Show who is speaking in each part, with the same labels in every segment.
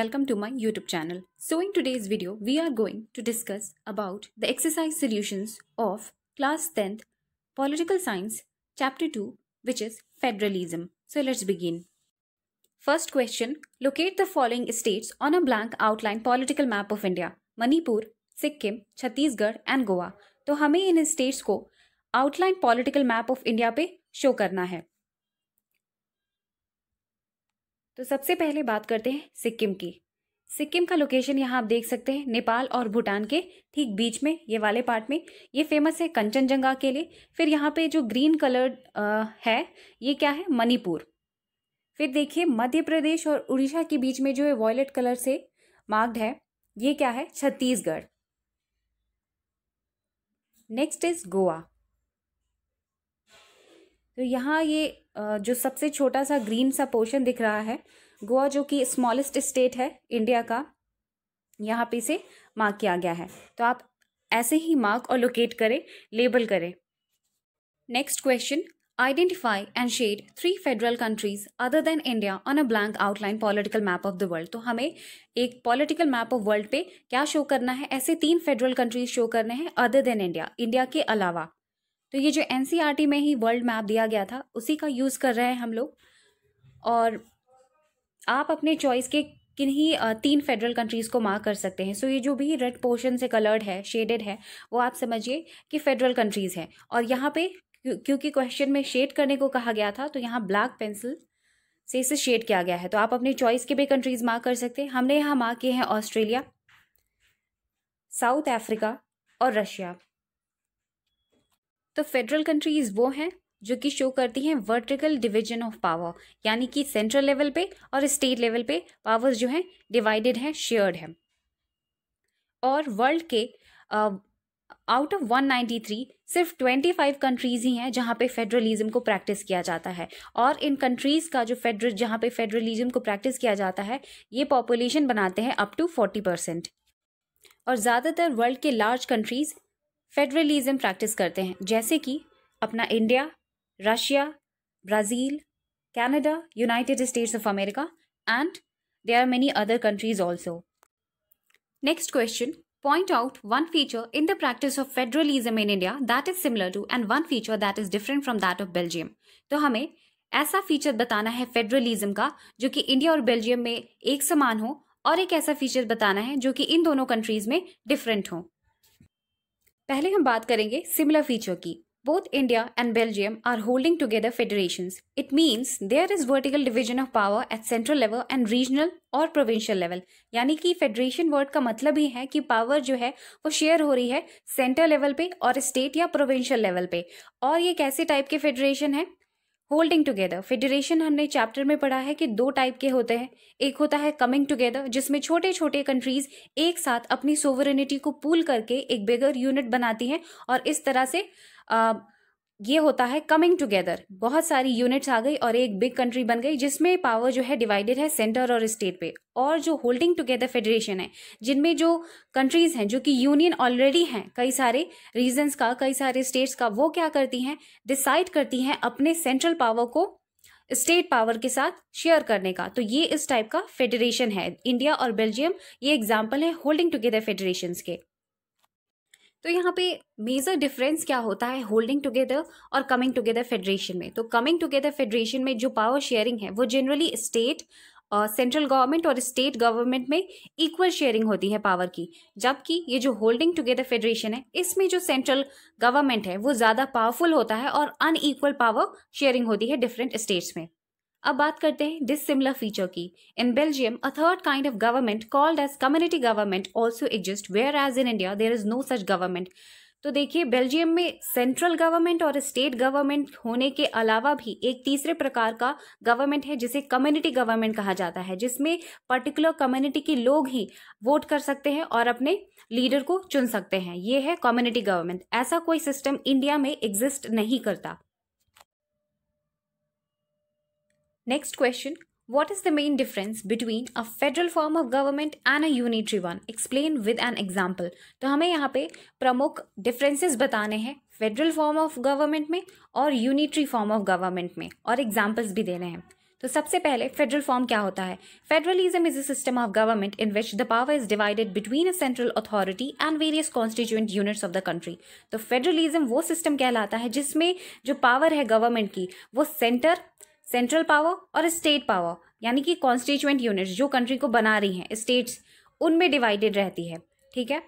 Speaker 1: welcome to my YouTube channel. So in today's video, we are going to discuss about the exercise solutions of class 10th Political Science chapter 2 which is federalism. So let's begin. First question, locate the following states on a blank outline political map of India. Manipur, Sikkim, Chhattisgarh, and Goa. So हमें इन states को outline political map of India पे show करना है तो सबसे पहले बात करते हैं सिक्किम की सिक्किम का लोकेशन यहाँ आप देख सकते हैं नेपाल और भूटान के ठीक बीच में ये वाले पार्ट में ये फेमस है कंचनजंगा के लिए फिर यहाँ पे जो ग्रीन कलर्ड है ये क्या है मणिपुर फिर देखिए मध्य प्रदेश और उड़ीसा के बीच में जो है वॉयलेट कलर से मार्क्ड है ये क्या है छत्तीसगढ़ नेक्स्ट इज गोवा तो यहाँ ये जो सबसे छोटा सा ग्रीन सा पोर्शन दिख रहा है गोवा जो कि स्मॉलेस्ट स्टेट है इंडिया का यहाँ पे इसे मार्क किया गया है तो आप ऐसे ही मार्क और लोकेट करें लेबल करें next question identify and shade three federal countries other than India on a blank outline political map of the world तो हमें एक पॉलिटिकल मैप ऑफ वर्ल्ड पे क्या शो करना है ऐसे तीन फेडरल कंट्रीज शो करने हैं अदर देन इंडिया इंडिया के अलावा तो ये जो एन e में ही वर्ल्ड मैप दिया गया था उसी का यूज़ कर रहे हैं हम लोग और आप अपने चॉइस के किन्हीं तीन फेडरल कंट्रीज़ को मार्क कर सकते हैं सो so, ये जो भी रेड पोर्शन से कलर्ड है शेडेड है वो आप समझिए कि फेडरल कंट्रीज़ हैं और यहाँ पे क्योंकि क्वेश्चन में शेड करने को कहा गया था तो यहाँ ब्लैक पेंसिल से इसे शेड किया गया है तो आप अपने चॉइस के भी कंट्रीज़ मार्क कर सकते हैं हमने यहाँ मार्क किए हैं ऑस्ट्रेलिया साउथ अफ्रीका और रशिया तो फेडरल कंट्रीज वो हैं जो कि शो करती हैं वर्टिकल डिवीजन ऑफ पावर यानी कि सेंट्रल लेवल पे और स्टेट लेवल पे पावर्स जो हैं डिवाइडेड हैं शेयर्ड हैं और वर्ल्ड के आउट ऑफ 193 सिर्फ 25 कंट्रीज़ ही हैं जहाँ पे फेडरलिज्म को प्रैक्टिस किया जाता है और इन कंट्रीज़ का जो फेडरल जहाँ पे फेडरलिज्म को प्रैक्टिस किया जाता है ये पॉपुलेशन बनाते हैं अप टू 40 परसेंट और ज़्यादातर वर्ल्ड के लार्ज कंट्रीज़ फेडरलिज्म प्रैक्टिस करते हैं जैसे कि अपना India Russia Brazil Canada United States of America and they are many other countries also next question point out one feature in the practice of federalism in India that is similar to and one feature that is different from that of Belgium तो हमें ऐसा feature बताना है federalism का जो कि India और Belgium में एक समान हो और एक ऐसा फीचर बताना है जो कि इन दोनों कंट्रीज में डिफरेंट हों पहले हम बात करेंगे सिमिलर फीचर की both India and Belgium are holding together federation it mean there is vertical division of power at central level and regional और प्रोविंशियल लेवल यानी कि फेडरेशन वर्ड का मतलब ही है कि पावर जो है वो शेयर हो रही है सेंट्रल लेवल पे और स्टेट या प्रोविंशियल लेवल पे और ये कैसे टाइप के फेडरेशन है होल्डिंग टुगेदर फेडरेशन हमने चैप्टर में पढ़ा है कि दो टाइप के होते हैं एक होता है कमिंग टुगेदर जिसमें छोटे छोटे कंट्रीज एक साथ अपनी सोवरेनिटी को पूल करके एक बिगर यूनिट बनाती हैं और इस तरह से आ, ये होता है कमिंग टुगेदर बहुत सारी यूनिट्स आ गई और एक बिग कंट्री बन गई जिसमें पावर जो है डिवाइडेड है सेंटर और स्टेट पे और जो होल्डिंग टुगेदर फेडरेशन है जिनमें जो कंट्रीज हैं जो कि यूनियन ऑलरेडी हैं कई सारे रीजन्स का कई सारे स्टेट्स का वो क्या करती हैं डिसाइड करती हैं अपने सेंट्रल पावर को स्टेट पावर के साथ शेयर करने का तो ये इस टाइप का फेडरेशन है इंडिया और बेल्जियम ये एग्जाम्पल है होल्डिंग टुगेदर फेडरेशन के तो यहाँ पे मेजर डिफरेंस क्या होता है होल्डिंग टुगेदर और कमिंग टुगेदर फेडरेशन में तो कमिंग टुगेदर फेडरेशन में जो पावर शेयरिंग है वो जनरली स्टेट सेंट्रल गवर्नमेंट और स्टेट गवर्नमेंट में इक्वल शेयरिंग होती है पावर की जबकि ये जो होल्डिंग टुगेदर फेडरेशन है इसमें जो सेंट्रल गवर्नमेंट है वो ज़्यादा पावरफुल होता है और अनईक्वल पावर शेयरिंग होती है डिफरेंट स्टेट्स में अब बात करते हैं डिसिमिलर फीचर की in Belgium a third kind of government called as community government also exist where as in India there is no such government तो देखिए बेल्जियम में सेंट्रल गवर्नमेंट और स्टेट गवर्नमेंट होने के अलावा भी एक तीसरे प्रकार का गवर्नमेंट है जिसे कम्युनिटी गवर्नमेंट कहा जाता है जिसमें पर्टिकुलर कम्युनिटी के लोग ही वोट कर सकते हैं और अपने लीडर को चुन सकते हैं ये है कम्युनिटी गवर्नमेंट ऐसा कोई सिस्टम इंडिया में एग्जिस्ट नहीं करता Next question. What is the main difference between a federal form of government and a unitary one? Explain with an example. तो हमें यहाँ पे प्रमुख differences बताने हैं federal form of government में और unitary form of government में और examples भी देने हैं. तो सबसे पहले federal form क्या होता Federalism is a system of government in which the power is divided between a central authority and various constituent units of the country. तो federalism वो system कहलाता है जिसमें जो power है government की वो center सेंट्रल पावर और स्टेट पावर यानी कि कॉन्स्टिट्यूएंट यूनिट्स जो कंट्री को बना रही हैं स्टेट्स उनमें डिवाइडेड रहती है ठीक है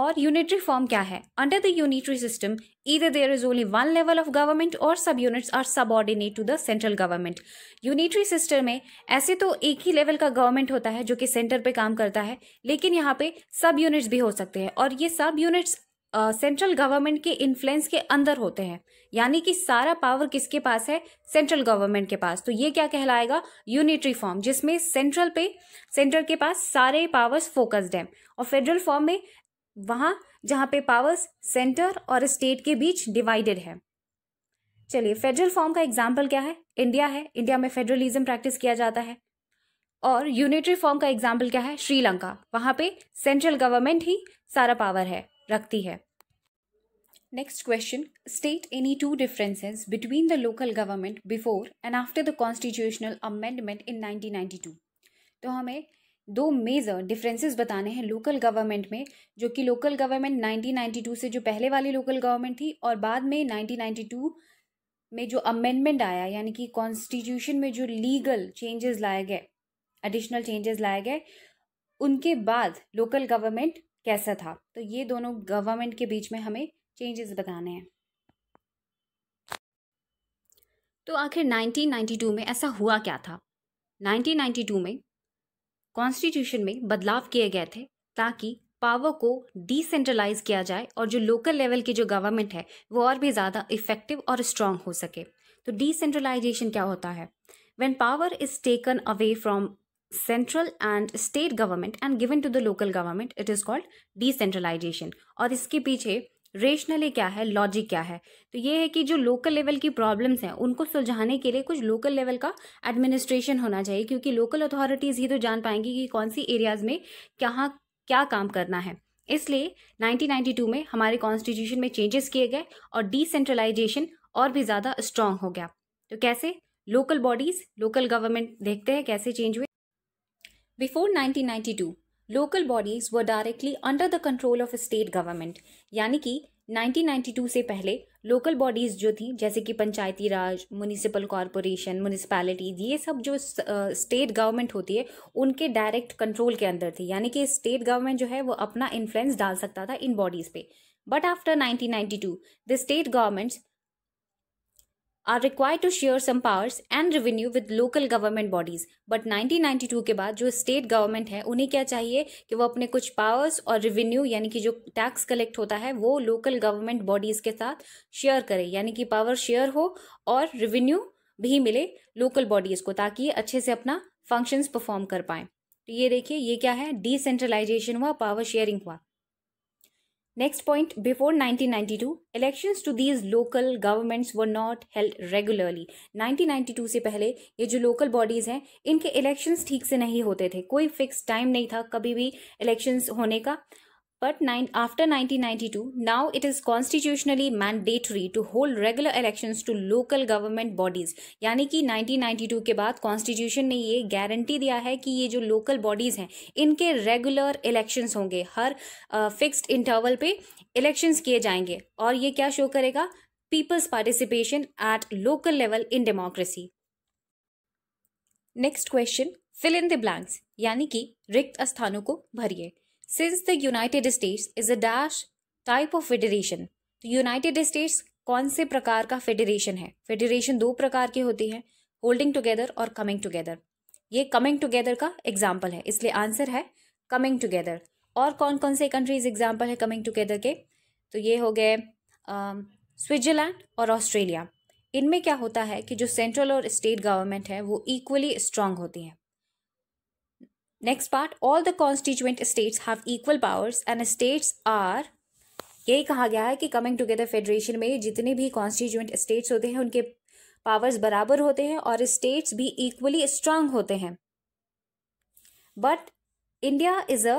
Speaker 1: और यूनिटरी फॉर्म क्या है under the unitary system either is is one level of government और sub units are subordinate to the central government unitary system में ऐसे तो एक ही लेवल का गवर्नमेंट होता है जो कि सेंटर पे काम करता है लेकिन यहाँ पे सब यूनिट्स भी हो सकते हैं और ये सब यूनिट्स सेंट्रल गवर्नमेंट के इन्फ्लुएंस के अंदर होते हैं यानी कि सारा पावर किसके पास है सेंट्रल गवर्नमेंट के पास तो ये क्या कहलाएगा यूनिटरी फॉर्म जिसमें सेंट्रल पे सेंट्रल के पास सारे पावर्स फोकस्ड हैं और फेडरल फॉर्म में वहाँ जहाँ पे पावर्स सेंटर और स्टेट के बीच डिवाइडेड है चलिए फेडरल फॉर्म का एग्जाम्पल क्या है इंडिया है इंडिया में फेडरलिज्म प्रैक्टिस किया जाता है और यूनिटरी फॉर्म का एग्जाम्पल क्या है श्रीलंका वहाँ पे सेंट्रल गवर्नमेंट ही सारा पावर है रखती है next question state any two differences between the local government before and after the constitutional amendment in 1992 तो हमें दो मेजर डिफरेंसेस बताने हैं लोकल गवर्नमेंट में जो कि लोकल गवर्नमेंट 1992 से जो पहले वाली लोकल गवर्नमेंट थी और बाद में 1992 में जो अमेंडमेंट आया यानी कि कॉन्स्टिट्यूशन में जो लीगल चेंजेस लाए गए एडिशनल चेंजेस लाए गए उनके बाद लोकल गवर्नमेंट कैसा था तो ये दोनों गवर्नमेंट के बीच में हमें चेंजेस बताने हैं तो आखिर 1992 में ऐसा हुआ क्या था 1992 में कॉन्स्टिट्यूशन में बदलाव किए गए थे ताकि पावर को डिसेंट्रलाइज किया जाए और जो लोकल लेवल की जो गवर्नमेंट है वो और भी ज़्यादा इफेक्टिव और स्ट्रांग हो सके तो डिसेंट्रलाइजेशन क्या होता है when power is taken away from central and state government and given to the local government it is called decentralization और इसके पीछे रेशनली क्या है लॉजिक क्या है तो ये है कि जो लोकल लेवल की प्रॉब्लम्स हैं उनको सुलझाने के लिए कुछ लोकल लेवल का एडमिनिस्ट्रेशन होना चाहिए क्योंकि लोकल अथॉरिटीज़ ही तो जान पाएंगी कि कौन सी एरियाज़ में कहाँ क्या काम करना है इसलिए 1992 में हमारे कॉन्स्टिट्यूशन में चेंजेस किए गए और डिसेंट्रलाइजेशन और भी ज़्यादा स्ट्रांग हो गया तो कैसे लोकल बॉडीज़ लोकल गवर्नमेंट देखते हैं कैसे चेंज हुए before 1992, local bodies were directly under the control of state government यानी कि 1992 से पहले लोकल बॉडीज़ जो थी जैसे कि panchayati raj municipal corporation municipality ये सब जो स्टेट गवर्नमेंट होती है उनके डायरेक्ट कंट्रोल के अंदर थी यानी कि स्टेट गवर्नमेंट जो है वो अपना इन्फ्लुएंस डाल सकता था इन बॉडीज़ पे but after 1992 the state governments are required to share some powers and revenue with local government bodies but 1992 के बाद जो स्टेट गवर्नमेंट है उन्हें क्या चाहिए कि वो अपने कुछ पावर्स और रेवेन्यू यानी कि जो टैक्स कलेक्ट होता है वो लोकल गवर्नमेंट बॉडीज के साथ शेयर करे यानी कि पावर शेयर हो और रेवेन्यू भी मिले लोकल बॉडीज को ताकि अच्छे से अपना फंक्शंस परफॉर्म कर पाएँ तो ये देखिए ये क्या है डिसेंट्रलाइजेशन हुआ पावर शेयरिंग हुआ Next point, before 1992, elections to these local governments were not held regularly. 1992 से पहले ये जो local bodies हैं इनके elections ठीक से नहीं होते थे कोई fixed time नहीं था कभी भी elections होने का But nine, after 1992, now it is constitutionally mandatory to hold regular elections to local government bodies. यानी कि 1992 के बाद कॉन्स्टिट्यूशन ने ये गारंटी दिया है कि ये जो लोकल बॉडीज़ हैं इनके रेगुलर इलेक्शंस होंगे हर फिक्स्ड इंटरवल पे इलेक्शंस किए जाएंगे और ये क्या शो करेगा people's participation at local level in democracy next question fill in the blanks यानी कि रिक्त स्थानों को भरिए since the United States is a dash type of federation तो यूनाइटेड स्टेट्स कौन से प्रकार का फेडरेशन है फेडरेशन दो प्रकार के होती हैं होल्डिंग टुगेदर और कमिंग टुगेदर ये कमिंग टुगेदर का एग्जाम्पल है इसलिए आंसर है कमिंग टुगेदर और कौन कौन से कंट्रीज एग्जाम्पल है कमिंग टुगेदर के तो ये हो गए स्विट्जरलैंड और ऑस्ट्रेलिया इनमें क्या होता है कि जो सेंट्रल और स्टेट गवर्नमेंट है वो इक्वली स्ट्रांग होती हैं next part all the constituent states have equal powers and states are यही कहा गया है कि कमिंग टुगेदर फेडरेशन में जितने भी कॉन्स्टिट्यूएंट स्टेट्स होते हैं उनके पावर्स बराबर होते हैं और स्टेट्स भी इक्वली स्ट्रांग होते हैं but India is a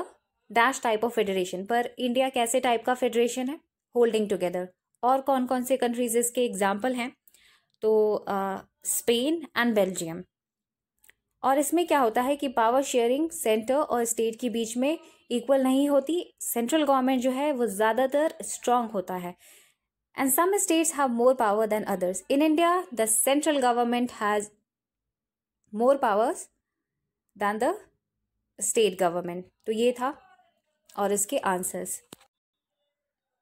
Speaker 1: dash type of federation पर इंडिया कैसे टाइप का फेडरेशन है होल्डिंग टुगेदर और कौन कौन से कंट्रीज इसके एग्जाम्पल हैं तो स्पेन एंड बेल्जियम और इसमें क्या होता है कि पावर शेयरिंग सेंटर और स्टेट के बीच में इक्वल नहीं होती सेंट्रल गवर्नमेंट जो है वो ज़्यादातर स्ट्रांग होता है and some states have more power than others in India the central government has more powers than the state government तो ये था और इसके answers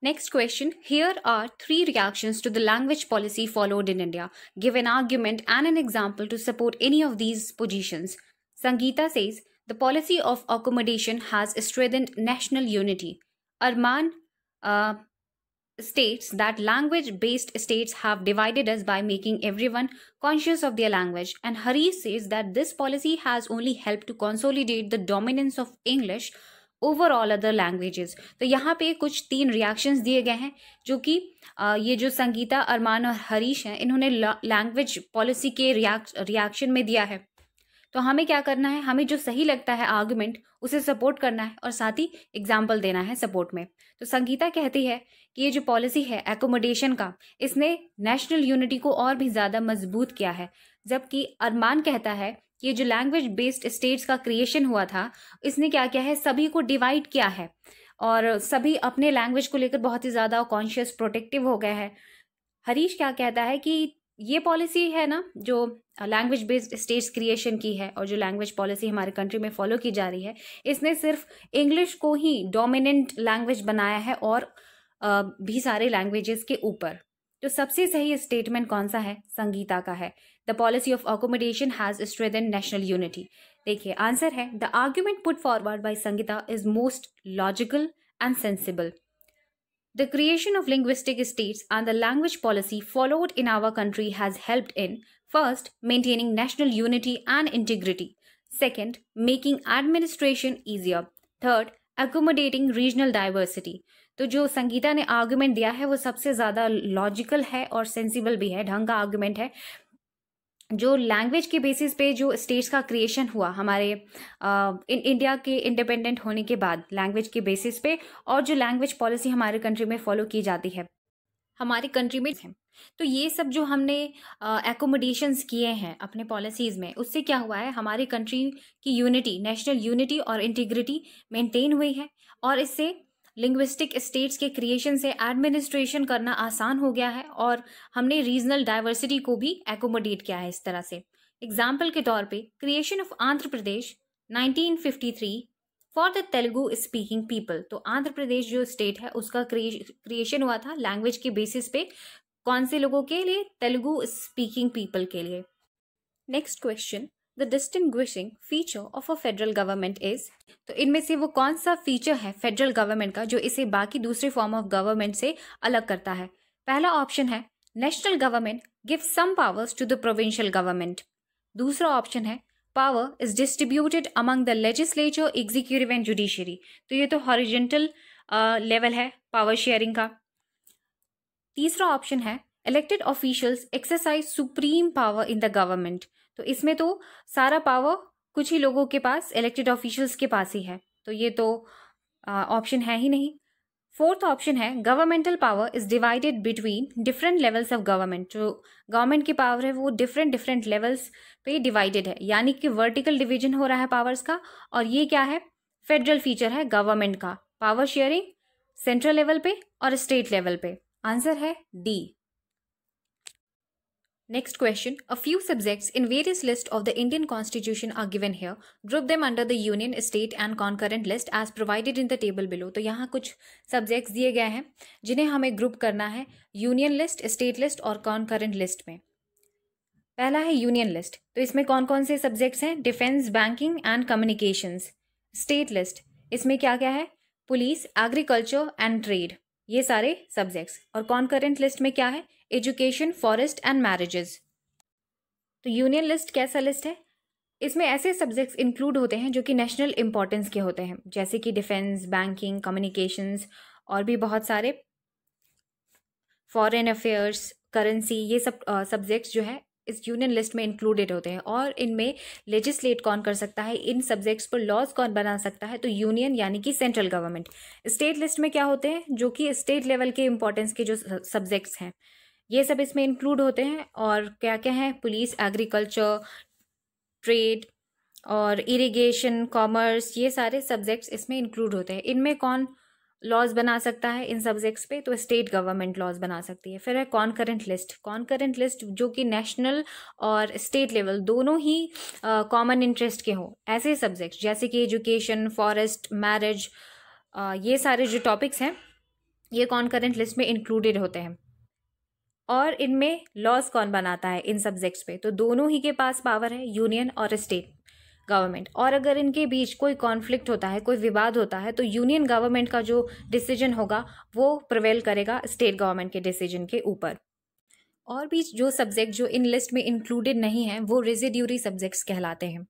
Speaker 1: Next question. Here are three reactions to the language policy followed in India. Give an argument and an example to support any of these positions. Sangeeta says, the policy of accommodation has strengthened national unity. Arman uh, states that language-based states have divided us by making everyone conscious of their language. And Hari says that this policy has only helped to consolidate the dominance of English over all other languages तो यहाँ पे कुछ तीन reactions दिए गए हैं जो कि ये जो संगीता अरमान और हरीश हैं इन्होंने लैंग्वेज पॉलिसी के रिएक्शन में दिया है तो हमें क्या करना है हमें जो सही लगता है आर्गूमेंट उसे सपोर्ट करना है और साथ ही एग्जाम्पल देना है सपोर्ट में तो संगीता कहती है कि ये जो पॉलिसी है एकोमोडेशन का इसने नेशनल यूनिटी को और भी ज़्यादा मजबूत किया है जबकि अरमान कहता है ये जो लैंग्वेज बेस्ड स्टेट्स का क्रिएशन हुआ था इसने क्या किया है सभी को डिवाइड किया है और सभी अपने लैंग्वेज को लेकर बहुत ही ज़्यादा कॉन्शियस प्रोटेक्टिव हो गया है हरीश क्या कहता है कि ये पॉलिसी है ना जो लैंग्वेज बेस्ड स्टेट्स क्रिएशन की है और जो लैंग्वेज पॉलिसी हमारे कंट्री में फॉलो की जा रही है इसने सिर्फ इंग्लिश को ही डोमिनेंट लैंग्वेज बनाया है और भी सारे लैंग्वेजेस के ऊपर तो सबसे सही स्टेटमेंट कौन सा है संगीता का है The policy of accommodation has strengthened national unity. देखिए आंसर है the argument put forward by Sangeeta is most logical and sensible The creation of linguistic states and the language policy followed in our country has helped in first, maintaining national unity and integrity, second, making administration easier, third, accommodating regional diversity. तो जो Sangita ने argument दिया है वो सबसे ज़्यादा logical है और सेंसिबल भी है ढंग का आर्गूमेंट है जो लैंग्वेज के बेसिस पे जो स्टेट्स का क्रिएशन हुआ हमारे इन इंडिया के इंडिपेंडेंट होने के बाद लैंग्वेज के बेसिस पे और जो लैंग्वेज पॉलिसी हमारे कंट्री में फॉलो की जाती है हमारी कंट्री में तो ये सब जो हमने एकोमोडेशंस किए हैं अपने पॉलिसीज़ में उससे क्या हुआ है हमारी कंट्री की यूनिटी नेशनल यूनिटी और इंटीग्रिटी मेंटेन हुई है और इससे लिंग्विस्टिक स्टेट्स के क्रिएशन से एडमिनिस्ट्रेशन करना आसान हो गया है और हमने रीजनल डाइवर्सिटी को भी एकोमोडेट किया है इस तरह से एग्जाम्पल के तौर पे creation of Andhra Pradesh 1953 for the Telugu speaking people तो आंध्र प्रदेश जो स्टेट है उसका क्रिएशन हुआ था लैंग्वेज के बेसिस पे कौन से लोगों के लिए तेलुगु स्पीकिंग पीपल के लिए next question the distinguishing feature of a federal government is तो इनमें से वो कौन सा फीचर है फेडरल गवर्नमेंट का जो इसे बाकी दूसरे फॉर्म ऑफ गवर्नमेंट से अलग करता है पहला ऑप्शन है national government give some powers to the provincial government दूसरा ऑप्शन है power is distributed among the legislature executive and judiciary तो ये तो हॉरिजेंटल लेवल है पावर शेयरिंग का तीसरा ऑप्शन है elected officials exercise supreme power in the government तो इसमें तो सारा पावर कुछ ही लोगों के पास इलेक्टेड ऑफिशियल्स के पास ही है तो ये तो ऑप्शन है ही नहीं फोर्थ ऑप्शन है governmental power is divided between different levels of government जो गवर्नमेंट की पावर है वो डिफरेंट डिफरेंट लेवल्स पे डिवाइडेड है यानी कि वर्टिकल डिवीजन हो रहा है पावर्स का और ये क्या है फेडरल फीचर है गवर्नमेंट का पावर शेयरिंग सेंट्रल लेवल पे और स्टेट लेवल पे आंसर है D Next question. A few subjects in various lists of the Indian constitution are given here. Group them under the union, state and concurrent list as provided in the table below. तो यहाँ कुछ subjects दिए गए हैं जिन्हें हमें group करना है union list, state list और concurrent list में पहला है यूनियन लिस्ट तो इसमें कौन कौन से सब्जेक्ट्स हैं defence banking and communications state list इसमें क्या क्या है पुलिस एग्रीकल्चर एंड ट्रेड ये सारे सब्जेक्ट्स और कॉन्करेंट लिस्ट में क्या है एजुकेशन फॉरेस्ट एंड मैरिजेज तो यूनियन लिस्ट कैसा लिस्ट है इसमें ऐसे सब्जेक्ट्स इंक्लूड होते हैं जो कि नेशनल इंपॉर्टेंस के होते हैं जैसे कि डिफेंस बैंकिंग कम्युनिकेशंस और भी बहुत सारे फॉरेन अफेयर्स करेंसी ये सब सब्जेक्ट्स जो है इस यूनियन लिस्ट में इंक्लूडेड होते हैं और इनमें लेजिस्लेट कौन कर सकता है इन सब्जेक्ट्स पर लॉज कौन बना सकता है तो यूनियन यानी कि सेंट्रल गवर्नमेंट स्टेट लिस्ट में क्या होते हैं जो कि स्टेट लेवल के इंपॉर्टेंस के जो सब्जेक्ट्स हैं ये सब इसमें इंक्लूड होते हैं और क्या क्या है पुलिस एग्रीकल्चर ट्रेड और इरिगेशन कॉमर्स ये सारे सब्जेक्ट्स इसमें इंक्लूड होते हैं इनमें कौन लॉज बना सकता है इन सब्जेक्ट्स पे तो स्टेट गवर्नमेंट लॉज बना सकती है फिर है concurrent list concurrent list जो कि नेशनल और स्टेट लेवल दोनों ही कॉमन uh, इंटरेस्ट के हों ऐसे सब्जेक्ट्स जैसे कि एजुकेशन फॉरेस्ट मैरिज ये सारे जो टॉपिक्स हैं ये कॉन करेंट लिस्ट में इंक्लूडेड होते हैं और इनमें लॉज कौन बनाता है इन सब्जेक्ट्स पे तो दोनों ही के पास पावर है यूनियन और स्टेट गवर्नमेंट और अगर इनके बीच कोई कॉन्फ्लिक्ट होता है कोई विवाद होता है तो यूनियन गवर्नमेंट का जो डिसीजन होगा वो प्रवेल करेगा स्टेट गवर्नमेंट के डिसीजन के ऊपर और भी जो सब्जेक्ट जो इन लिस्ट में इंक्लूडेड नहीं हैं वो रेजिड्यूरी सब्जेक्ट्स कहलाते हैं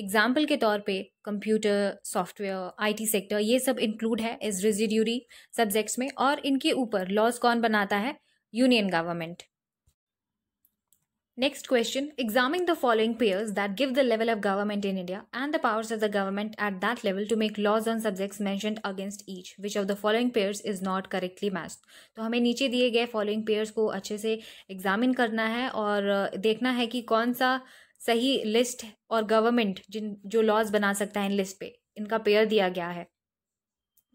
Speaker 1: एग्जाम्पल के तौर पे कंप्यूटर सॉफ्टवेयर आईटी सेक्टर ये सब इंक्लूड है इस रेजिड्यूरी सब्जेक्ट्स में और इनके ऊपर लॉज कौन बनाता है union government. Next question Examine the following peers that give the level of government in India and the powers of the government at that level to make laws on subjects mentioned against each. Which of the following peers is not correctly matched? to hame niche diye gaye following peers ko acche se examine karna hai aur dekhna hai ki kaun sa sahi list aur government jin jo laws bana sakta hai in list pe inka pair diya gaya hai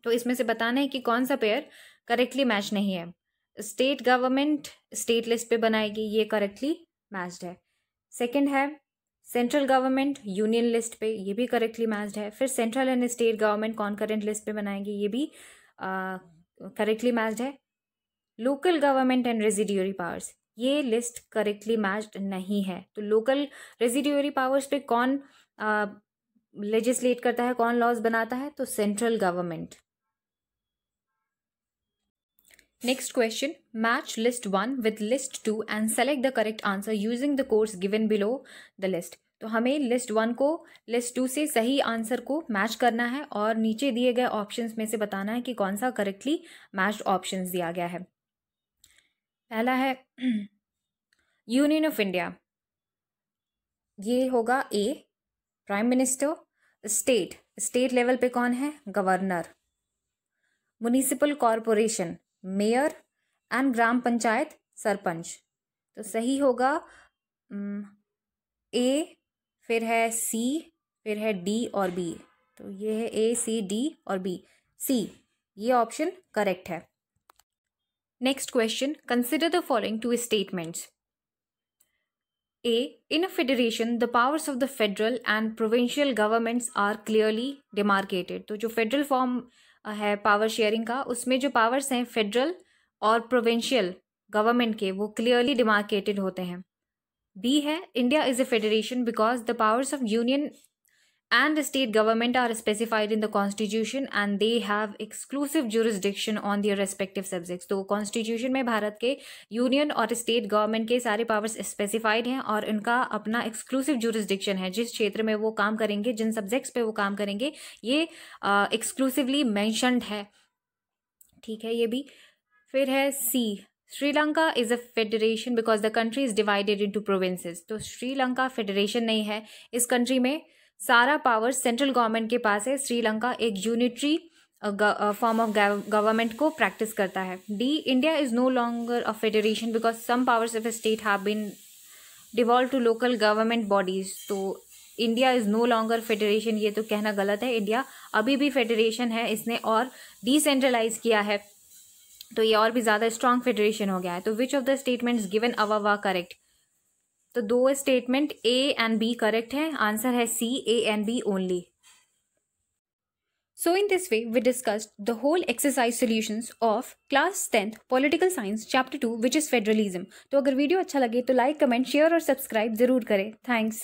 Speaker 1: to isme se batana hai ki kaun sa pair correctly match nahi hai state government state list पे बनाएगी ये correctly matched है second है central government union list पे ये भी correctly matched है फिर central and state government concurrent list पे बनाएगी ये भी करेक्टली मैच्ड है local government and residuary powers ये लिस्ट करेक्टली मैच्ड नहीं है तो लोकल रेजिड्यूरी पावर्स पे कौन लेजिस्लेट करता है कौन लॉज बनाता है तो central government Next question, match list 1 with list 2 and select the correct answer using the codes given below the list. तो हमें लिस्ट वन को लिस्ट टू से सही आंसर को मैच करना है और नीचे दिए गए ऑप्शंस में से बताना है कि कौन सा करेक्टली मैच ऑप्शंस दिया गया है पहला है यूनियन ऑफ इंडिया ये होगा A prime minister state state level पे कौन है governor municipal corporation mayor and gram panchayat sarpanch तो सही होगा ए फिर है सी फिर है डी और बी तो ये है ए सी डी और बी सी ये ऑप्शन करेक्ट है next question consider the following two statements A in federation the powers of the federal and provincial governments are clearly demarcated तो जो फेडरल फॉर्म है पावर शेयरिंग का उसमें जो powers हैं फेडरल और प्रोविंशियल गवर्नमेंट के वो क्लियरली डिमार्केटेड होते हैं बी है India is a federation because the powers of union and the state government are specified in the constitution and they have exclusive jurisdiction on their respective subjects तो constitution में भारत के union और state government के सारे powers specified हैं और उनका अपना exclusive jurisdiction है जिस क्षेत्र में वो काम करेंगे जिन subjects पे वो काम करेंगे ये uh, exclusively mentioned है ठीक है ये भी फिर है C Sri Lanka is a federation because the country is divided into provinces तो श्रीलंका फेडरेशन नहीं है इस कंट्री में सारा पावर सेंट्रल गवर्नमेंट के पास है श्रीलंका एक यूनिटरी फॉर्म ऑफ गवर्नमेंट को प्रैक्टिस करता है D India is no longer a federation because some powers of state have been devolve to local government bodies तो India is no longer federation ये तो कहना गलत है इंडिया अभी भी फेडरेशन है इसने और डिसेंट्रलाइज किया है तो ये और भी ज़्यादा स्ट्रॉन्ग फेडरेशन हो गया है तो which of the statements given above are correct तो दो statement A and B correct है आंसर है C A and B only so in this way we discussed the whole exercise solution of class tenth political science chapter two which is federalism तो अगर video अच्छा लगे तो like comment share और subscribe जरूर करें thanks